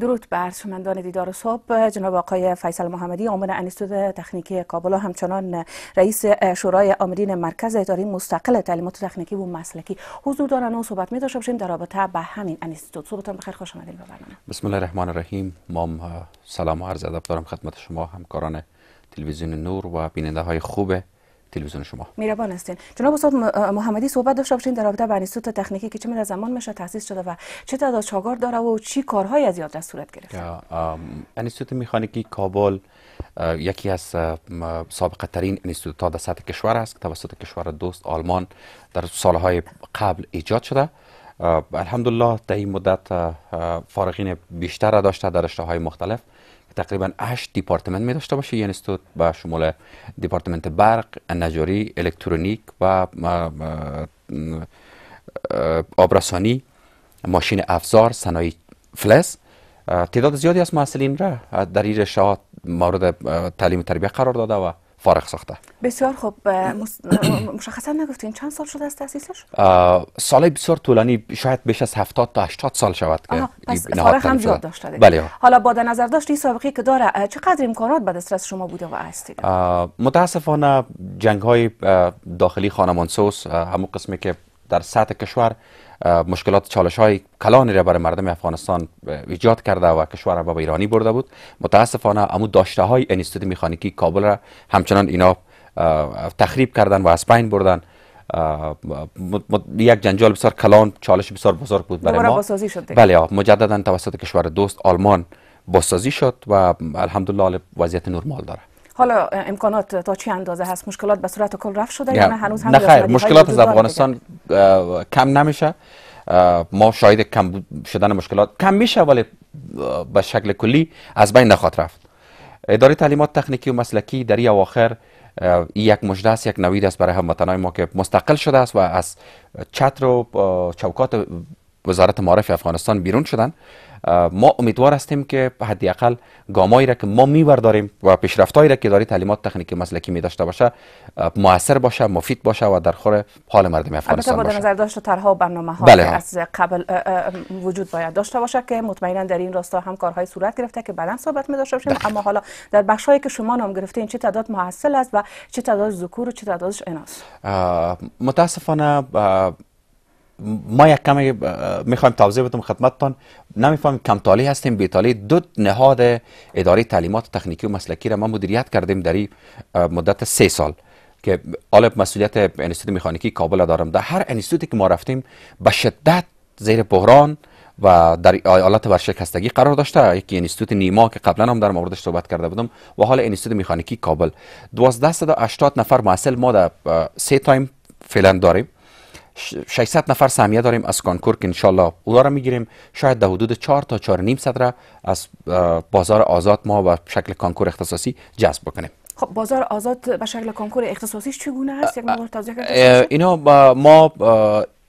درود بر شمندان دیدار صبح جناب آقای فیصل محمدی عامل انستیتوت تکنیکی کابل همچنان رئیس شورای آمرین مرکز اداری مستقل تعلیمات تخنیکی و مسلکی حضور دارن و صحبت می داشته باشیم در رابطه به همین انستیتوت صبحتان بخیر خوش آمدید به برنامه بسم الله الرحمن الرحیم ما سلام و عرض ادب دارم خدمت شما همکاران تلویزیون نور و بیننده های خوبه تلویزیون شما هستین جناب استاد محمدی صحبت داشته باشین در رابطه با انستیتوت تکنیکی که چه زمان میشه تاسیس شده و چه تعداد شاگرد داره و چی کارهایی از یاد صورت گرفته انستیتوت میخانیکی کابل یکی از سابقه ترین انستیتوت در سطح کشور است توسط کشور دوست آلمان در سالهای قبل ایجاد شده الحمدلله در این مدت فارغین بیشتر را داشته در رشته های مختلف تقریبا 8 دیپارتمنت می داشته باشه یعنی استود با شمول دیپارتمنت برق نجاری الکترونیک و آبرسانی ماشین افزار صنایع فلس تعداد زیادی از محصلین را در این رشته مورد تعلیم و تربیه قرار داده و فارغ ساخته بسیار خب مشخصا نگفتین چند سال شده است تاسیسش سال بسیار طولانی شاید بیش از 70 تا 80 سال شود که پس هم زیاد داشته بله حالا با نظر داشت این سابقه که داره چقدر امکانات به دسترس شما بوده و هستید متاسفانه جنگ های داخلی خانمانسوس همون قسمی که در سطح کشور مشکلات چالش های کلانی را برای مردم افغانستان ایجاد کرده و کشور را به ایرانی برده بود متاسفانه امو داشته های انستیتوت میخانیکی کابل را همچنان اینا تخریب کردن و از بین بردن یک جنجال بسیار کلان چالش بسیار بزرگ بود برای ما بله مجددا توسط کشور دوست آلمان بازسازی شد و الحمدلله وضعیت نرمال داره حالا امکانات تا چه اندازه هست مشکلات به صورت کل رفت شده یا نه هنوز هم مشکلات از افغانستان کم نمیشه ما شاید کم شدن مشکلات کم میشه ولی به شکل کلی از بین نخواهد رفت اداره تعلیمات تکنیکی و مسلکی در این اواخر ای یک مجده است یک نوید است برای هموطنان ما که مستقل شده است و از چتر و چوکات وزارت معارف افغانستان بیرون شدن ما امیدوار هستیم که حداقل گامایی را که ما میبرداریم و پیشرفت‌هایی را که داری تعلیمات تکنیکی مسلکی می داشته باشه مؤثر باشه مفید باشه و در خور حال مردم افغانستان باشه نظر داشت و برنامه بله از قبل وجود باید داشته باشه که مطمئنا در این راستا هم کارهای صورت گرفته که بعدا صحبت می داشته بله. اما حالا در بخش که شما نام گرفته این چه تعداد محصل است و چه تعداد ذکور و چه تعدادش اناث متاسفانه ما یک کمی میخوایم توضیح بدم خدمتتان نمیفهمیم کمتالی هستیم بیتالی دو نهاد اداره تعلیمات تکنیکی و مسلکی را ما مدیریت کردیم در مدت سه سال که آلب مسئولیت انستیتوت میخانیکی کابل دارم در هر انستیتوتی که ما رفتیم به شدت زیر بحران و در آلات ورشکستگی قرار داشته یکی انستیتوت نیما که قبلا هم در موردش صحبت کرده بودم و حال انستیتوت میخانیکی کابل 1280 نفر محصل ما در سه تایم فعلا داریم 600 نفر سهمیه داریم از کانکور که انشالله اونا را میگیریم شاید در حدود 4 تا 4 نیم صدر از بازار آزاد ما و شکل کانکور اختصاصی جذب بکنیم خب بازار آزاد به شکل کانکور اختصاصیش چگونه است؟ یک اینا ما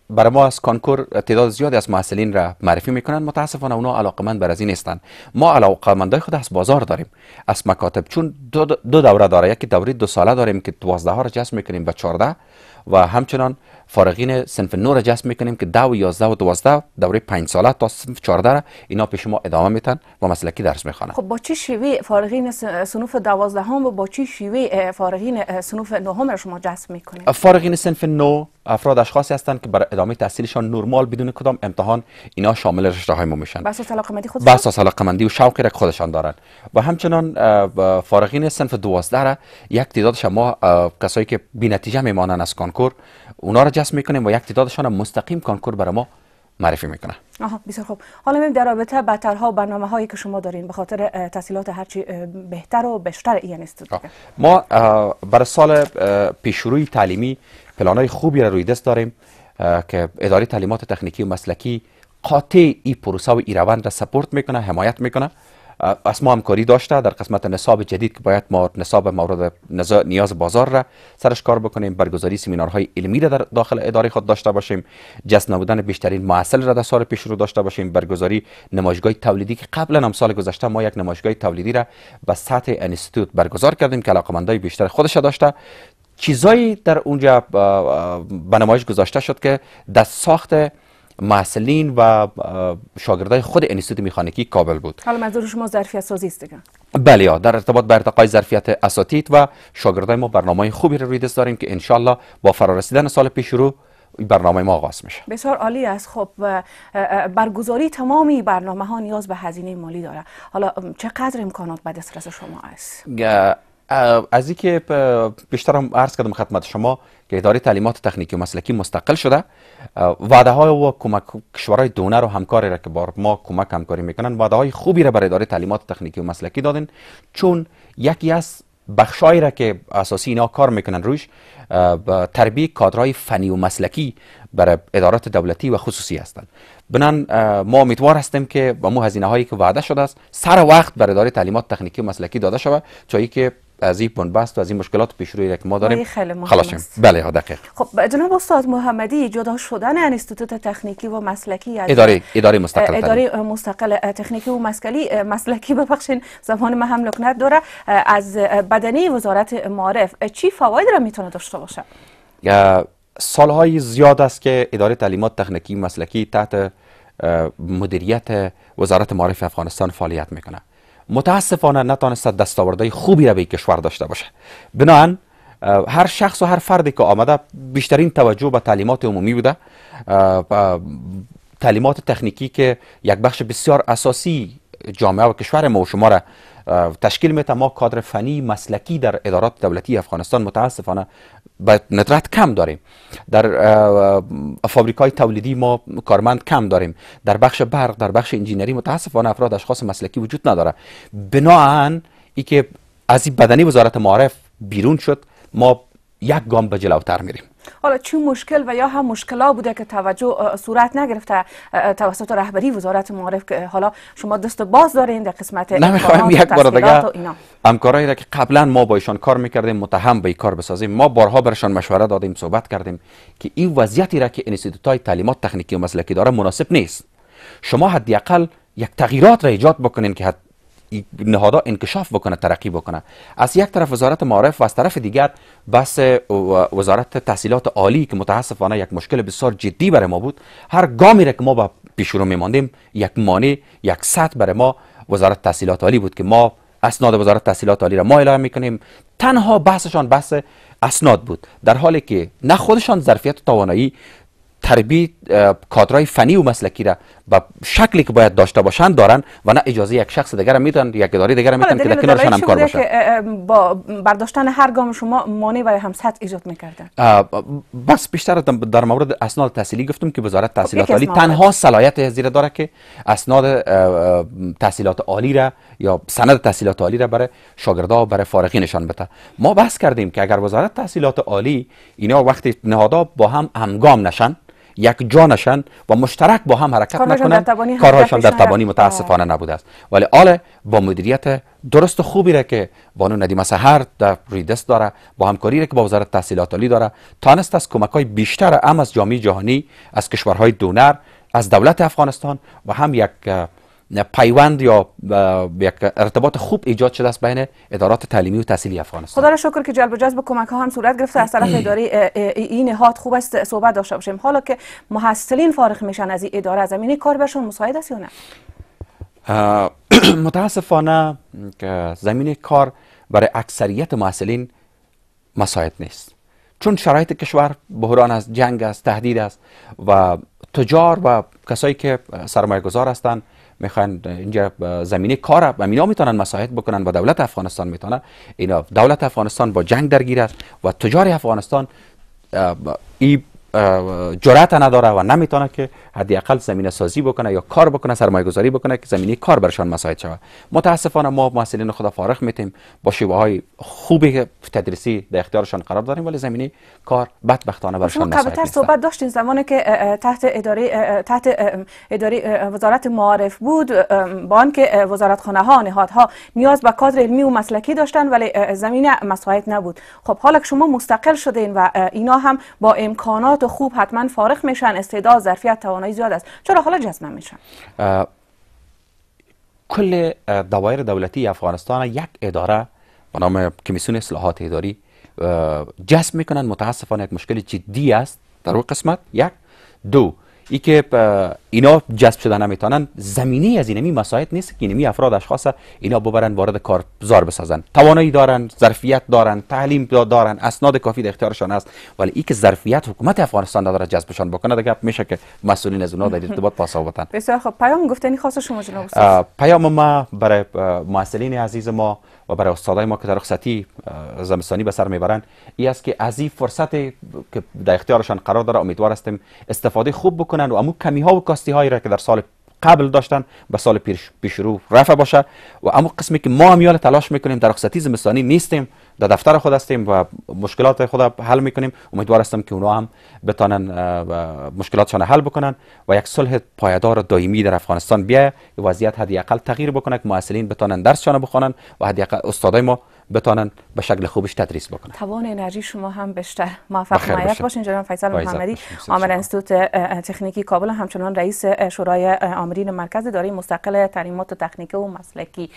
برای ما از کانکور تعداد زیادی از محصلین را معرفی میکنند متاسفانه اونا علاقمند بر از این نیستن ما علاقمندای خود از بازار داریم از مکاتب چون دو, دوره داره یکی دوره دو ساله داریم که 12 ها را جذب میکنیم به 14 و همچنان فارغین سنف نو را جذب میکنیم که 10 و یازده و 12 دوره 5 ساله تا سنف 14 را اینا پیش ما ادامه میتن و مسلکی درس میخوانند خب با چه شیوه فارغین صنف 12 هم و با چه شیوه فارغین صنف 9 هم را شما جذب میکنید فارغین سنف نو افراد اشخاصی هستند که برای ادامه تحصیلشان نرمال بدون کدام امتحان اینا شامل رشته های ما میشن بر اساس علاقمندی خودشان و شوقی را خودشان دارند و همچنان فارغین سنف 12 را یک تعداد شما کسایی که بی‌نتیجه میمانند از کنکور کنکور اونا را جذب میکنیم و یک تعدادشان مستقیم کنکور برای ما معرفی میکنه آها بسیار خوب حالا میریم در رابطه با ترها برنامه هایی که شما دارین به خاطر هر هرچی بهتر و بیشتر این است ما برای سال پیشروی تعلیمی های خوبی را روی دست داریم که اداره تعلیمات تکنیکی و مسلکی قاطع ای پروسه و ای روند را سپورت میکنه حمایت میکنه اسما هم همکاری داشته در قسمت نصاب جدید که باید ما نصاب مورد نیاز بازار را سرش کار بکنیم برگزاری سمینارهای علمی را در داخل اداره خود داشته باشیم جس نبودن بیشترین معسل را در سال پیش رو داشته باشیم برگزاری نمایشگاه تولیدی که قبلا هم سال گذشته ما یک نمایشگاه تولیدی را به سطح انستیتوت برگزار کردیم که علاقمندای بیشتر خودش داشته چیزایی در اونجا به نمایش گذاشته شد که در ساخت محصلین و شاگردای خود انستیتوت میخانیکی کابل بود حالا منظور شما ظرفیت سازی است بله در ارتباط به ارتقای ظرفیت اساتید و شاگردای ما برنامه خوبی رو روی دست داریم که انشالله با فرارسیدن سال پیش رو برنامه ما آغاز میشه بسیار عالی است خب برگزاری تمامی برنامه ها نیاز به هزینه مالی داره حالا چقدر امکانات به دسترس شما است از اینکه بیشترم عرض کردم خدمت شما که اداره تعلیمات تکنیکی و مسلکی مستقل شده وعده های و کمک کشورهای دونر و همکاری را که بار ما کمک همکاری میکنن وعده های خوبی را برای اداره تعلیمات تکنیکی و مسلکی دادن چون یکی از بخشایی را که اساسی اینا کار میکنن روش تربیه کادرهای فنی و مسلکی برای ادارات دولتی و خصوصی هستند بنان ما امیدوار هستیم که با مو هزینه هایی که وعده شده است سر وقت برای اداره تعلیمات تکنیکی و مسلکی داده شود چایی که از این بنبست و از این مشکلات پیش روی که ما داریم خیلی مهم بله ها دقیق خب جناب استاد محمدی جدا شدن انستیتوت تکنیکی و مسلکی اداره اداره مستقل اداره مستقل تکنیکی و مسلکی مسلکی ببخشین زبان ما هم لکنت داره از بدنی وزارت معارف چی فواید را میتونه داشته باشه سالهای زیاد است که اداره تعلیمات تکنیکی و مسلکی تحت مدیریت وزارت معارف افغانستان فعالیت میکنه متاسفانه نتانسته دستاوردهای خوبی را به کشور داشته باشه بناهن هر شخص و هر فردی که آمده بیشترین توجه به تعلیمات عمومی بوده تعلیمات تکنیکی که یک بخش بسیار اساسی جامعه و کشور ما و شما را تشکیل میته ما کادر فنی مسلکی در ادارات دولتی افغانستان متاسفانه به ندرت کم داریم در فابریکای تولیدی ما کارمند کم داریم در بخش برق در بخش انجینری متاسفانه افراد اشخاص مسلکی وجود نداره بناهن ای که از این بدنی وزارت معارف بیرون شد ما یک گام به جلوتر میریم حالا چه مشکل و یا هم مشکلا بوده که توجه صورت نگرفته توسط رهبری وزارت معارف که حالا شما دست باز دارین در قسمت نمیخوایم یک بار دیگه همکارایی را که قبلا ما با ایشان کار میکردیم متهم به کار بسازیم ما بارها برشان مشوره دادیم صحبت کردیم که این وضعیتی را که انستیتوت های تعلیمات تکنیکی و مسلکی داره مناسب نیست شما حداقل یک تغییرات را ایجاد بکنین که نهادا انکشاف بکنه ترقی بکنه از یک طرف وزارت معارف و از طرف دیگر بس وزارت تحصیلات عالی که متاسفانه یک مشکل بسیار جدی برای ما بود هر گامی را که ما به پیش رو میماندیم یک مانع یک سطح برای ما وزارت تحصیلات عالی بود که ما اسناد وزارت تحصیلات عالی را ما می میکنیم تنها بحثشان بحث اسناد بود در حالی که نه خودشان ظرفیت توانایی تربیت کادرای فنی و مسلکی را به شکلی که باید داشته باشند دارن و نه اجازه یک شخص دیگر را میدن یک اداره دیگر را که در کنارشان هم کار باشه با برداشتن هر گام شما مانع برای همسط ایجاد میکردن بس بیشتر در مورد اسناد تحصیلی گفتم که وزارت خب، تحصیلات عالی تنها صلاحیت زیر داره که اسناد تحصیلات عالی را یا سند تحصیلات عالی را برای شاگردا و برای نشان بده ما بحث کردیم که اگر وزارت تحصیلات عالی اینا وقتی نهادها با هم همگام نشن یک جانشن و مشترک با هم حرکت نکنند کارهایشان در تبانی متاسفانه نبوده است ولی آله با مدیریت درست خوبی را که بانو ندیم سهر در ریدست داره با همکاری را که با وزارت تحصیلات عالی داره تانست از کمک های بیشتر هم از جامعه جهانی از کشورهای دونر از دولت افغانستان و هم یک پیوند یا یک ارتباط خوب ایجاد شده است بین ادارات تعلیمی و تحصیلی افغانستان خدا را شکر که جلب و جذب کمک ها هم صورت گرفته از طرف اداره این نهاد خوب است صحبت داشته باشیم حالا که محصلین فارغ میشن از این اداره زمینی کار بهشون مساعد است یا نه متاسفانه زمین کار برای اکثریت محصلین مساعد نیست چون شرایط کشور بحران است جنگ است تهدید است و تجار و کسایی که سرمایه گذار هستند میخوان اینجا زمینه کار و اینا میتونن مساعد بکنن و دولت افغانستان میتونه اینا دولت افغانستان با جنگ درگیر است و تجار افغانستان ای جرأت نداره و نمیتونه که اقل زمینه سازی بکنه یا کار بکنه سرمایه گذاری بکنه که زمینه کار برشان مساعد شود متاسفانه ما محصلین خدا فارغ میتیم با شیوه های خوبی تدریسی در اختیارشان قرار داریم ولی زمینه کار بدبختانه برشان مساعد قبلتر صحبت داشتین زمانی که تحت اداره تحت اداره وزارت معارف بود با که وزارت خانه ها نیاز به کادر علمی و مسلکی داشتن ولی زمینه مساعد نبود خب حالا که شما مستقل شدین و اینا هم با امکانات تو خوب حتما فارغ میشن استعداد ظرفیت توانایی زیاد است چرا حالا جزمه میشن کل دوایر دولتی افغانستان یک اداره به نام کمیسیون اصلاحات اداری جسم میکنن متاسفانه یک مشکل جدی است در اون قسمت یک دو ای که اینا جذب شده نمیتونن زمینی از اینمی مساحت نیست که اینمی افراد اشخاص اینا ببرن وارد کارزار بسازن توانایی دارن ظرفیت دارن تعلیم دارن اسناد کافی در اختیارشان است ولی ای که ظرفیت حکومت افغانستان نداره جذبشان بکنه دیگه میشه که مسئولین از اونها در ارتباط پاسا بسیار خب پیام گفتنی خاص شما جناب پیام ما برای مسئولین عزیز ما و برای استادای ما که در رخصتی زمستانی به سر میبرن این است که از این فرصت که در اختیارشان قرار داره امیدوار هستیم استفاده خوب بکنن و امو کمی ها و کاستی هایی را که در سال قبل داشتن به سال پیش, رو رفع باشه و اما قسمی که ما همیال تلاش میکنیم در رخصتی زمستانی نیستیم در دفتر خود هستیم و مشکلات خود حل میکنیم امیدوار هستم که اونا هم بتانن مشکلاتشان حل بکنن و یک صلح پایدار دائمی در افغانستان و وضعیت حداقل تغییر بکنه که محسلین بتانن درسشان بخوانن و حداقل استادای ما بتانن به شکل خوبش تدریس بکنن توان انرژی شما هم بیشتر موفق معیت باشین جناب فیصل محمدی عامل انستیتوت تکنیکی کابل همچنان رئیس شورای آمرین مرکز دارای مستقل تعلیمات تکنیکی و مسلکی